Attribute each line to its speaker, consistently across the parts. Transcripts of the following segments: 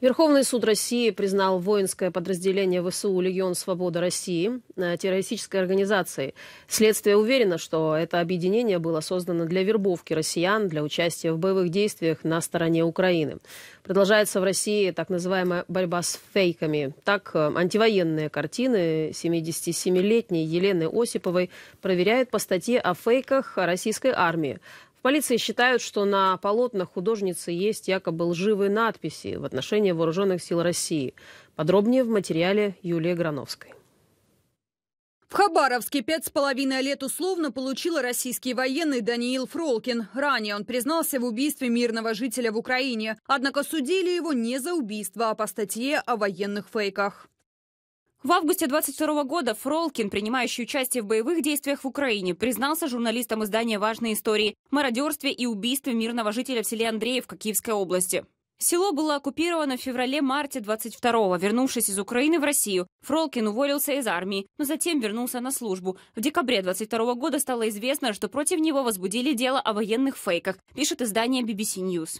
Speaker 1: Верховный суд России признал воинское подразделение ВСУ «Легион Свобода России» э, террористической организацией. Следствие уверено, что это объединение было создано для вербовки россиян для участия в боевых действиях на стороне Украины. Продолжается в России так называемая борьба с фейками. Так, э, антивоенные картины 77-летней Елены Осиповой проверяют по статье о фейках российской армии. В полиции считают, что на полотнах художницы есть якобы лживые надписи в отношении вооруженных сил России. Подробнее в материале Юлии Грановской.
Speaker 2: В Хабаровске пять с половиной лет условно получил российский военный Даниил Фролкин. Ранее он признался в убийстве мирного жителя в Украине. Однако судили его не за убийство, а по статье о военных фейках. В августе 22 года
Speaker 3: Фролкин, принимающий участие в боевых действиях в Украине, признался журналистам издания важной истории» мародерстве и убийстве мирного жителя в селе Андреевка Киевской области. Село было оккупировано в феврале-марте 22-го. Вернувшись из Украины в Россию, Фролкин уволился из армии, но затем вернулся на службу. В декабре 22 года стало известно, что против него возбудили дело о
Speaker 2: военных фейках, пишет издание BBC News.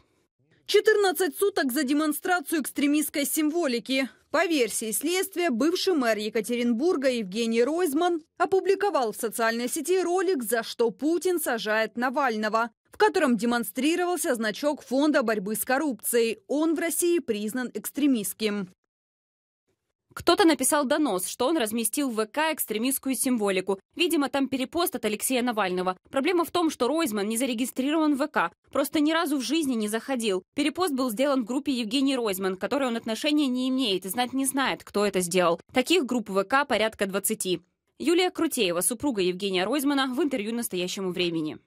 Speaker 2: 14 суток за демонстрацию экстремистской символики. По версии следствия, бывший мэр Екатеринбурга Евгений Ройзман опубликовал в социальной сети ролик «За что Путин сажает Навального», в котором демонстрировался значок Фонда борьбы с коррупцией. Он в России признан экстремистским. Кто-то написал донос, что он разместил в ВК
Speaker 3: экстремистскую символику. Видимо, там перепост от Алексея Навального. Проблема в том, что Ройзман не зарегистрирован в ВК, просто ни разу в жизни не заходил. Перепост был сделан в группе Евгений Ройзман, к которой он отношения не имеет и знать не знает, кто это сделал. Таких групп в ВК порядка 20. Юлия Крутеева, супруга Евгения Ройзмана, в интервью «Настоящему времени».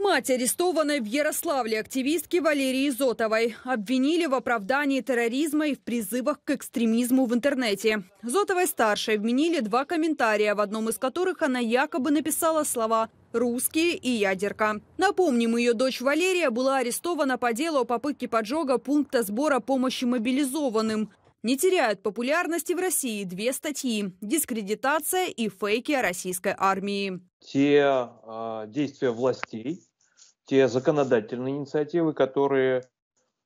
Speaker 2: Мать арестованной в Ярославле активистки Валерии Зотовой обвинили в оправдании терроризма и в призывах к экстремизму в интернете. Зотовой старшей обвинили два комментария, в одном из которых она якобы написала слова «русские» и «ядерка». Напомним, ее дочь Валерия была арестована по делу о попытке поджога пункта сбора помощи мобилизованным. Не теряют популярности в России две статьи «Дискредитация» и «Фейки о российской армии».
Speaker 4: Те э, действия властей, те законодательные инициативы, которые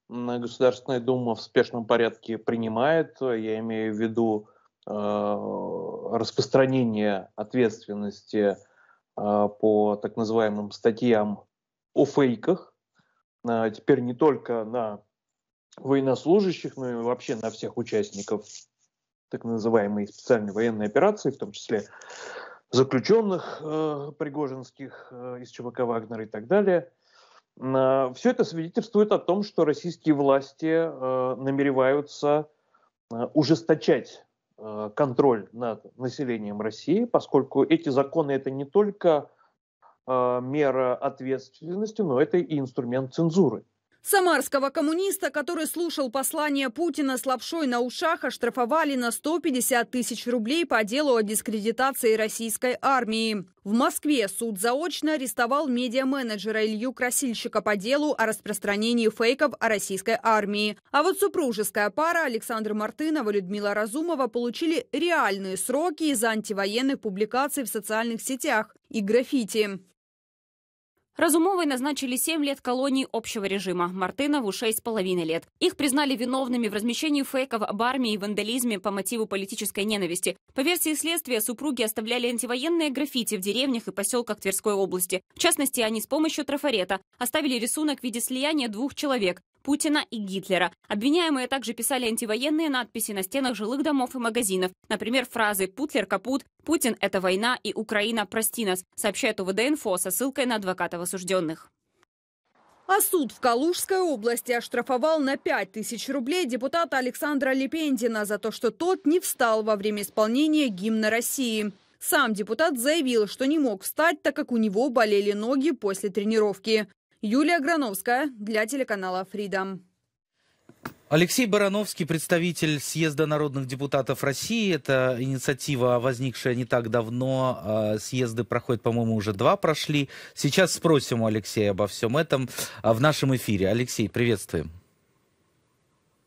Speaker 4: Государственная Дума в спешном порядке принимает. Я имею в виду э, распространение ответственности э, по так называемым статьям о фейках. Э, теперь не только на военнослужащих, но и вообще на всех участников так называемой специальной военной операции, в том числе заключенных э, пригожинских э, из ЧВК Вагнера и так далее. Э, а, все это свидетельствует о том, что российские власти э, намереваются э, ужесточать э, контроль над населением России, поскольку эти законы это не только э, мера ответственности, но это и инструмент цензуры.
Speaker 2: Самарского коммуниста, который слушал послание Путина с лапшой на ушах, оштрафовали на 150 тысяч рублей по делу о дискредитации российской армии. В Москве суд заочно арестовал медиа-менеджера Илью Красильщика по делу о распространении фейков о российской армии. А вот супружеская пара Александр Мартынова и Людмила Разумова получили реальные сроки из-за антивоенных публикаций в социальных сетях и граффити.
Speaker 3: Разумовой назначили 7 лет колонии общего режима, Мартынову 6,5 лет. Их признали виновными в размещении фейков об армии и вандализме по мотиву политической ненависти. По версии следствия, супруги оставляли антивоенные граффити в деревнях и поселках Тверской области. В частности, они с помощью трафарета оставили рисунок в виде слияния двух человек Путина и Гитлера. Обвиняемые также писали антивоенные надписи на стенах жилых домов и магазинов. Например, фразы «Путлер капут», «Путин – это война» и «Украина, прости нас», сообщает УВД-инфо со ссылкой на адвокатов осужденных.
Speaker 2: А суд в Калужской области оштрафовал на 5 тысяч рублей депутата Александра Лепендина за то, что тот не встал во время исполнения гимна России. Сам депутат заявил, что не мог встать, так как у него болели ноги после тренировки. Юлия Грановская для телеканала Freedom.
Speaker 5: Алексей Барановский, представитель Съезда народных депутатов России. Это инициатива, возникшая не так давно. А, съезды проходят, по-моему, уже два прошли. Сейчас спросим у Алексея обо всем этом а, в нашем эфире. Алексей, приветствуем.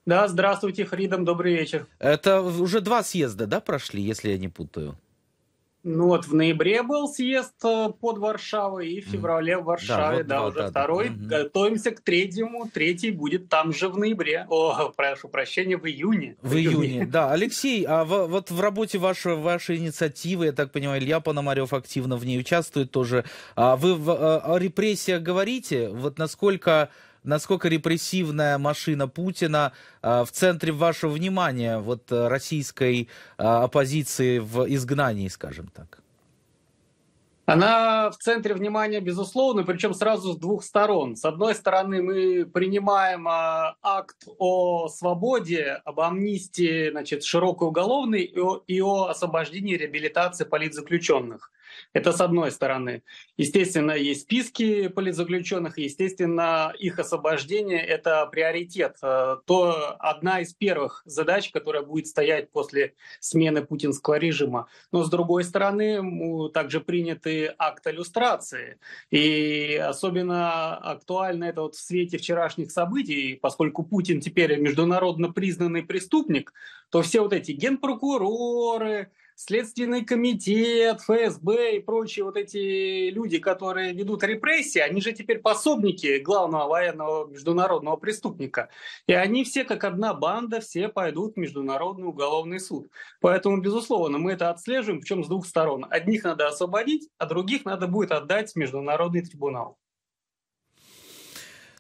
Speaker 5: Да, здравствуйте, Фридом, добрый вечер. Это уже два съезда, да, прошли, если я не путаю?
Speaker 6: Ну вот в ноябре был съезд э, под Варшавой и в феврале в Варшаве, да, вот, да вот, уже да, второй. Да. Готовимся к третьему, третий будет там же в ноябре. О, прошу прощения, в июне. В, в июне. июне,
Speaker 5: да. Алексей, а в, вот в работе вашей, вашей инициативы, я так понимаю, Илья Пономарев активно в ней участвует тоже. А вы в, э, о репрессиях говорите? Вот насколько насколько репрессивная машина Путина э, в центре вашего внимания вот э, российской э, оппозиции в изгнании, скажем так? Она в центре внимания, безусловно, причем
Speaker 6: сразу с двух сторон. С одной стороны, мы принимаем а, акт о свободе, об амнистии значит, широкой уголовной и о, и о освобождении реабилитации политзаключенных. Это с одной стороны. Естественно, есть списки политзаключенных, естественно, их освобождение — это приоритет. Э, то одна из первых задач, которая будет стоять после смены путинского режима. Но, с другой стороны, также приняты акт иллюстрации. И особенно актуально это вот в свете вчерашних событий, поскольку Путин теперь международно признанный преступник, то все вот эти генпрокуроры, Следственный комитет, ФСБ и прочие вот эти люди, которые ведут репрессии, они же теперь пособники главного военного международного преступника. И они все как одна банда, все пойдут в Международный уголовный суд. Поэтому, безусловно, мы это отслеживаем, причем с двух сторон. Одних надо освободить, а других надо будет отдать в Международный трибунал.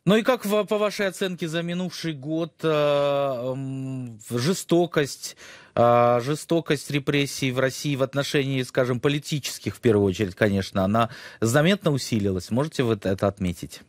Speaker 5: Ну и как по вашей оценке за минувший год э, жестокость а, жестокость репрессий в России в отношении, скажем, политических, в первую очередь, конечно, она заметно усилилась. Можете вы это отметить?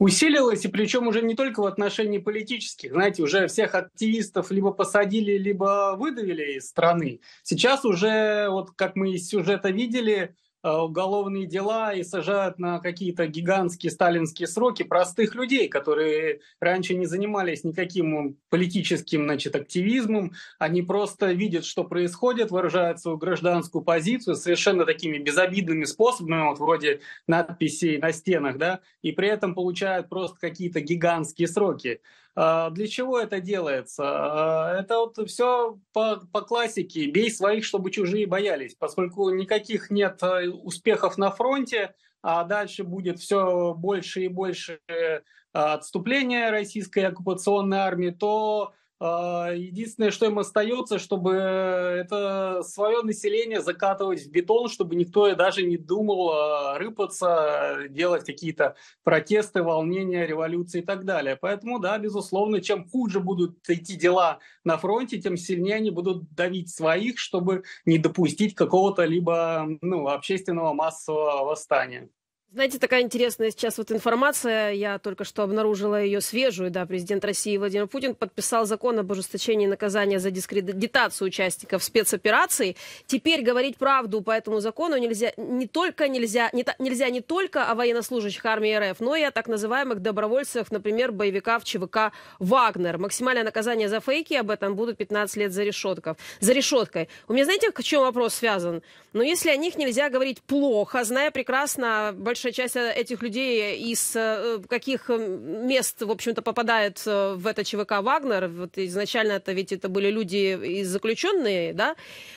Speaker 6: усилилось, и причем уже не только в отношении политических. Знаете, уже всех активистов либо посадили, либо выдавили из страны. Сейчас уже, вот как мы из сюжета видели, Э, уголовные дела и сажают на какие-то гигантские сталинские сроки простых людей, которые раньше не занимались никаким политическим значит, активизмом. Они просто видят, что происходит, выражают свою гражданскую позицию совершенно такими безобидными способами, вот вроде надписей на стенах, да, и при этом получают просто какие-то гигантские сроки. А, для чего это делается? А, это вот все по, по классике. Бей своих, чтобы чужие боялись. Поскольку никаких нет а, успехов на фронте, а дальше будет все больше и больше э, отступления российской оккупационной армии, то а, единственное, что им остается, чтобы э, это свое население закатывать в бетон, чтобы никто даже не думал а, рыпаться, э, делать какие-то протесты, волнения, революции и так далее. Поэтому, да, безусловно, чем хуже будут идти дела на фронте, тем сильнее они будут давить своих, чтобы не допустить какого-то либо ну, общественного массового восстания.
Speaker 1: Знаете, такая интересная сейчас вот информация, я только что обнаружила ее свежую, да, президент России Владимир Путин подписал закон об ужесточении наказания за дискредитацию участников спецопераций. Теперь говорить правду по этому закону нельзя не только нельзя, не, нельзя не только о военнослужащих армии РФ, но и о так называемых добровольцах, например, боевика ЧВК «Вагнер». Максимальное наказание за фейки, об этом будут 15 лет за, решетков, за решеткой. У меня, знаете, к чем вопрос связан? Но ну, если о них нельзя говорить плохо, зная прекрасно большое большая часть э, этих людей э, из э, каких мест, в общем-то, попадает в это ЧВК «Вагнер». Вот изначально это ведь это были люди из заключенные, да?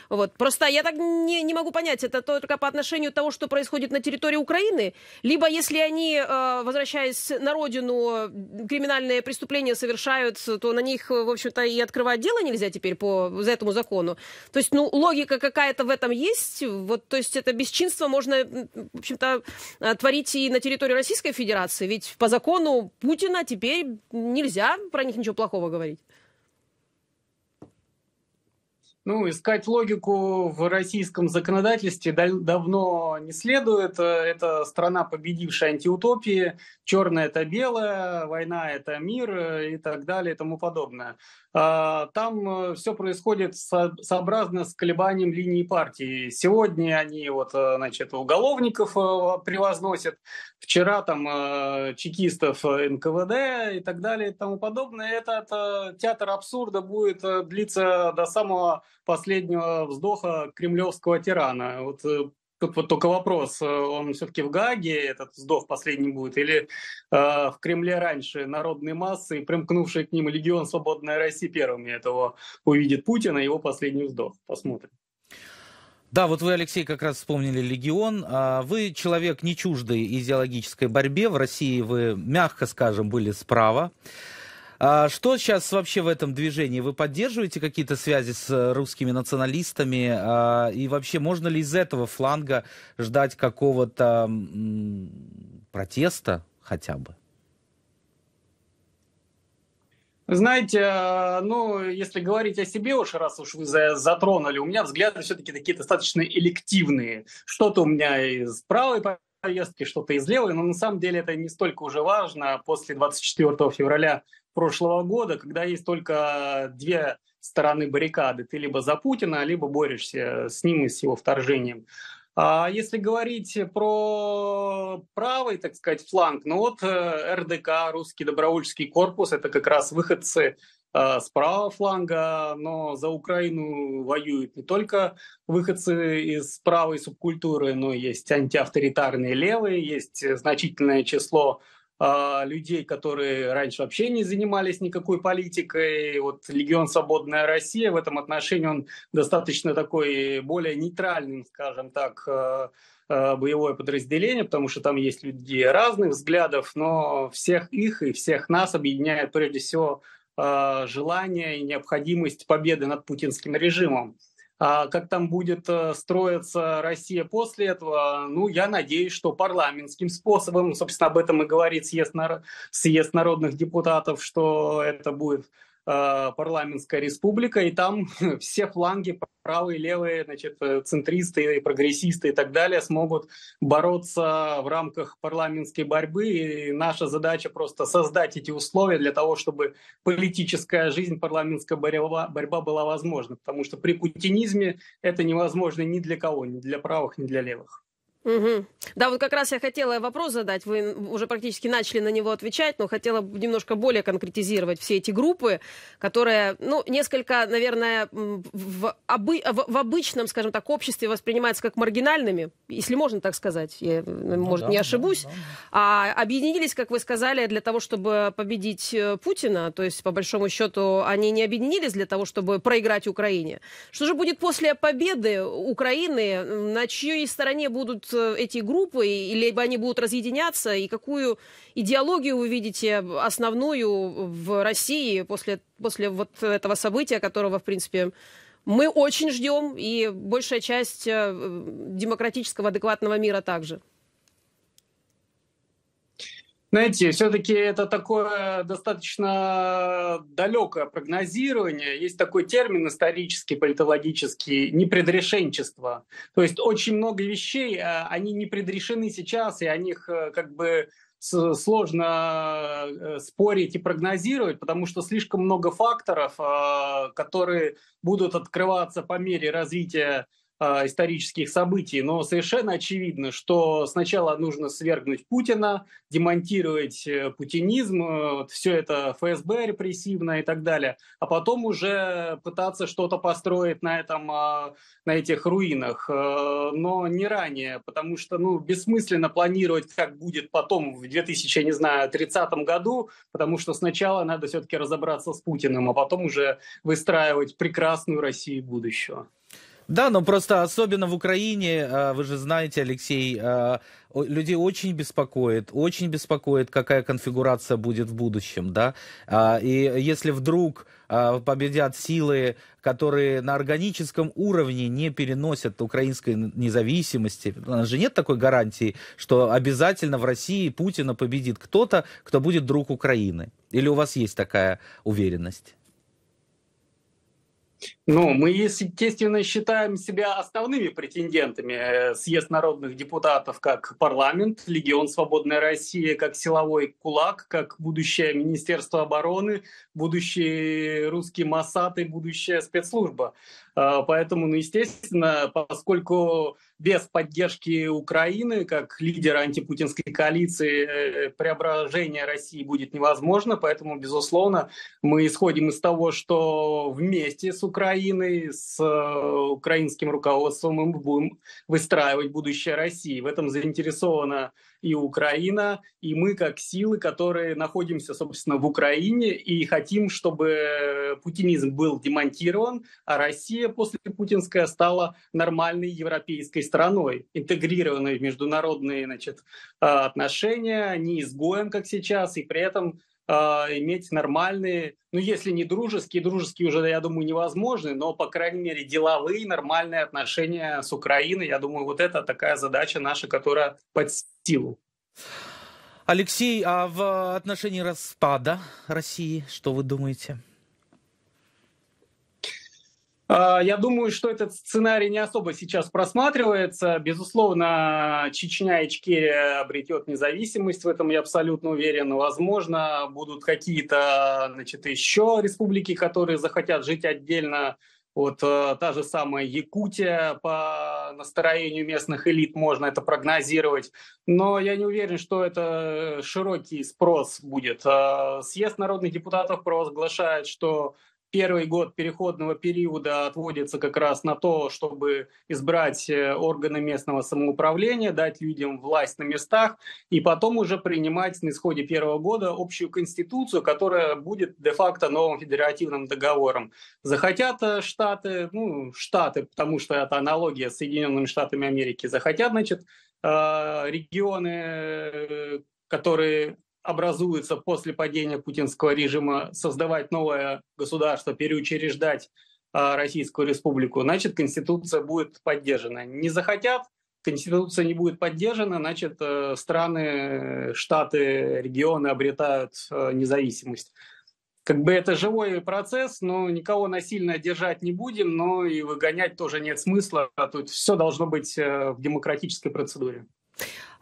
Speaker 1: Вот. Просто я так не, не могу понять, это только по отношению того, что происходит на территории Украины, либо если они, возвращаясь на родину, криминальные преступления совершают, то на них, в общем-то, и открывать дело нельзя теперь по за этому закону. То есть, ну, логика какая-то в этом есть. Вот, то есть это бесчинство можно, в общем-то, творить и на территории Российской Федерации? Ведь по закону Путина теперь нельзя про них ничего плохого говорить.
Speaker 6: Ну, искать логику в российском законодательстве давно не следует. Э, это страна, победившая антиутопии. Черное – это белое, война – это мир э, и так далее и тому подобное. А, там э, все происходит сообразно с колебанием линии партии. Сегодня они вот, э, значит, уголовников э, превозносят, вчера там чекистов НКВД и так далее и тому подобное. Этот театр абсурда будет длиться до самого последнего вздоха кремлевского тирана. Вот Тут вот только вопрос, э, он все-таки в Гаге, этот вздох последний будет, или э, в Кремле раньше народные массы, примкнувшие к ним легион «Свободная Россия» первыми этого увидит Путина, его последний вздох. Посмотрим.
Speaker 5: Да, вот вы, Алексей, как раз вспомнили «Легион». А, вы человек не чуждый идеологической борьбе. В России вы, мягко скажем, были справа. А что сейчас вообще в этом движении? Вы поддерживаете какие-то связи с э, русскими националистами? А, и вообще, можно ли из этого фланга ждать какого-то протеста хотя бы?
Speaker 6: Знаете, э, ну, если говорить о себе уж, раз уж вы затронули, у меня взгляды все-таки такие достаточно элективные. Что-то у меня из правой повестки, что-то из левой, но на самом деле это не столько уже важно после 24 февраля прошлого года, когда есть только две стороны баррикады. Ты либо за Путина, либо борешься с ним и с его вторжением. А Если говорить про правый, так сказать, фланг, ну вот э, РДК, Русский добровольческий корпус, это как раз выходцы э, с правого фланга, но за Украину воюют не только выходцы из правой субкультуры, но есть антиавторитарные левые, есть э, значительное число а, людей, которые раньше вообще не занимались никакой политикой. Вот Легион «Свободная Россия» в этом отношении он достаточно такой более нейтральным, скажем так, а, а, боевое подразделение, потому что там есть люди разных взглядов, но всех их и всех нас объединяет прежде всего желание и необходимость победы над путинским режимом. А как там будет э, строиться Россия после этого, ну, я надеюсь, что парламентским способом, собственно, об этом и говорит съезд, съезд народных депутатов, что это будет Э, парламентская республика, и там все фланги, правые, левые, значит, э, центристы, прогрессисты и так далее смогут бороться в рамках парламентской борьбы. И наша задача просто создать эти условия для того, чтобы политическая жизнь, парламентская борьба, борьба была возможна. Потому что при путинизме это невозможно ни для кого, ни для правых, ни для левых.
Speaker 1: Угу. Да, вот как раз я хотела вопрос задать. Вы уже практически начали на него отвечать, но хотела немножко более конкретизировать все эти группы, которые, ну, несколько, наверное, в, обы в, в обычном, скажем так, обществе воспринимаются как маргинальными, если можно так сказать. Я, э, ну, может, да, не ошибусь. Да, да. А объединились, как вы сказали, для того, чтобы победить э, Путина. То есть, по большому счету, они не объединились для того, чтобы проиграть Украине. Что же будет после победы Украины? На чьей стороне будут эти группы, и, либо они будут разъединяться, и какую идеологию вы видите основную в России после, после вот этого события, которого, в принципе, мы очень ждем, и большая часть э, демократического адекватного мира также.
Speaker 6: Знаете, все-таки это такое достаточно далекое прогнозирование. Есть такой термин исторический, политологический, непредрешенчество. То есть очень много вещей, а, они не предрешены сейчас, и о них э, как бы сложно э, спорить и прогнозировать, потому что слишком много факторов, а, которые будут открываться по мере развития а, исторических событий, но совершенно очевидно, что сначала нужно свергнуть Путина, демонтировать э, путинизм, э, все это ФСБ репрессивно и так далее, а потом уже пытаться что-то построить на, этом, а, на этих руинах, э, но не ранее, потому что ну, бессмысленно планировать, как будет потом в 2000, я не знаю, 30 году, потому что сначала надо все-таки разобраться с Путиным, а потом уже выстраивать прекрасную Россию будущего.
Speaker 5: Да, но просто особенно в Украине, а, вы же знаете, Алексей, а, людей очень беспокоит, очень беспокоит, какая конфигурация будет в будущем, да. А, и если вдруг победят силы, которые на органическом уровне не переносят украинской независимости, у нас же нет такой гарантии, что обязательно в России Путина победит кто-то, кто будет друг Украины. Или у вас есть такая уверенность? Ну, мы, естественно, считаем себя
Speaker 6: основными претендентами. Э, съезд народных депутатов как парламент, Легион Свободной России как силовой кулак, как будущее Министерство обороны, будущие русские МОСАД будущая спецслужба. Э, поэтому, ну, естественно, поскольку без поддержки Украины, как лидера антипутинской коалиции, э, преображение России будет невозможно, поэтому, безусловно, мы исходим из того, что вместе с Украиной, с э, украинским руководством, и мы будем выстраивать будущее России. В этом заинтересована и Украина, и мы как силы, которые находимся, собственно, в Украине и хотим, чтобы путинизм был демонтирован, а Россия после путинская стала нормальной европейской страной, интегрированной в международные значит, э, отношения, не изгоем, как сейчас, и при этом э, иметь нормальные, ну если не дружеские, дружеские уже, я думаю, невозможны, но, по крайней мере, деловые нормальные отношения с Украиной, я думаю, вот это такая задача наша, которая под силу.
Speaker 5: Алексей, а в отношении распада России, что вы думаете? А, я думаю, что этот сценарий не
Speaker 6: особо сейчас просматривается. Безусловно, Чечня и Ичкерия обретет независимость, в этом я абсолютно уверен. Возможно, будут какие-то значит, еще республики, которые захотят жить отдельно. Вот э, та же самая Якутия по настроению местных элит можно это прогнозировать. Но я не уверен, что это широкий спрос будет. Э, съезд народных депутатов провозглашает, что первый год переходного периода отводится как раз на то, чтобы избрать э, органы местного самоуправления, дать людям власть на местах, и потом уже принимать на исходе первого года общую конституцию, которая будет де-факто новым федеративным договором. Захотят э, штаты, ну, штаты, потому что это аналогия с Соединенными Штатами Америки, захотят, значит, э, регионы, которые образуется после падения путинского режима, создавать новое государство, переучреждать а, Российскую Республику, значит, Конституция будет поддержана. Не захотят, Конституция не будет поддержана, значит, э, страны, штаты, регионы обретают э, независимость. Как бы это живой процесс, но никого насильно держать не будем, но и выгонять тоже нет смысла. А тут все должно быть э, в демократической процедуре.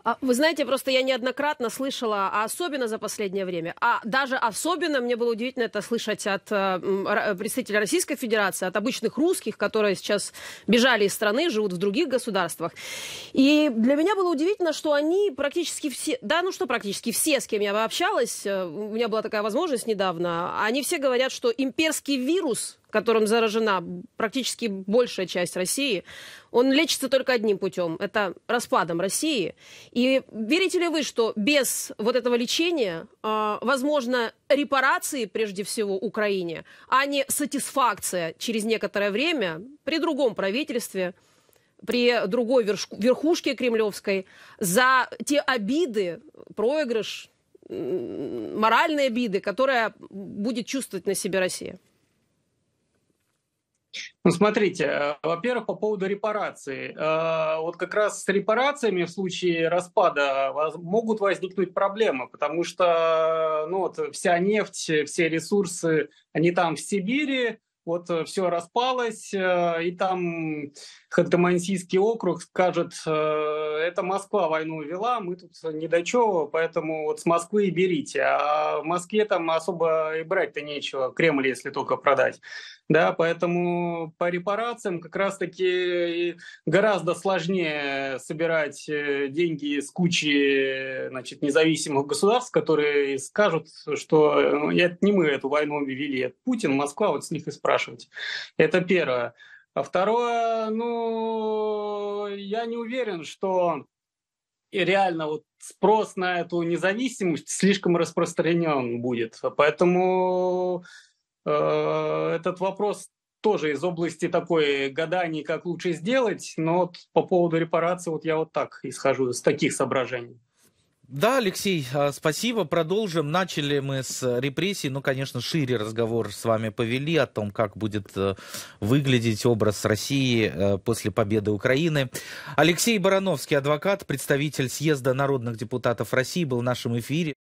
Speaker 1: А, вы знаете, просто я неоднократно слышала, а особенно за последнее время, а даже особенно мне было удивительно это слышать от э, э, представителя Российской Федерации, от обычных русских, которые сейчас бежали из страны, живут в других государствах. И для меня было удивительно, что они практически все, да, ну что практически все, с кем я общалась, э, у меня была такая возможность недавно, они все говорят, что имперский вирус, которым заражена практически большая часть России, он лечится только одним путем. Это распадом России. И верите ли вы, что без вот этого лечения э, возможно репарации прежде всего Украине, а не сатисфакция через некоторое время при другом правительстве? при другой верхушке кремлевской за те обиды, проигрыш, моральные обиды, которые будет чувствовать на себе Россия?
Speaker 6: Ну, смотрите, э, во-первых, по поводу репарации. Э, вот как раз с репарациями в случае распада могут возникнуть проблемы, потому что ну, вот вся нефть, все ресурсы, они там в Сибири, вот все распалось, э, и там Хадамансийский округ скажет, это Москва войну вела, мы тут не до чего, поэтому вот с Москвы и берите. А в Москве там особо и брать-то нечего, Кремль, если только продать. Да, поэтому по репарациям как раз-таки гораздо сложнее собирать э, деньги с кучи значит, независимых государств, которые скажут, что э, ну, это не мы эту войну вели, это Путин, Москва, вот с них и спрашивать. Это первое. А второе, ну, я не уверен, что реально вот спрос на эту независимость слишком распространен будет. Поэтому Э, этот вопрос тоже из области такой гаданий, как лучше сделать, но вот по поводу репарации вот я вот так исхожу из таких соображений.
Speaker 5: Да, Алексей, а, спасибо. Продолжим. Начали мы с репрессий. но, ну, конечно, шире разговор с вами повели о том, как будет э, выглядеть образ России э, после победы Украины. Алексей Барановский, адвокат, представитель съезда народных депутатов России, был в нашем эфире.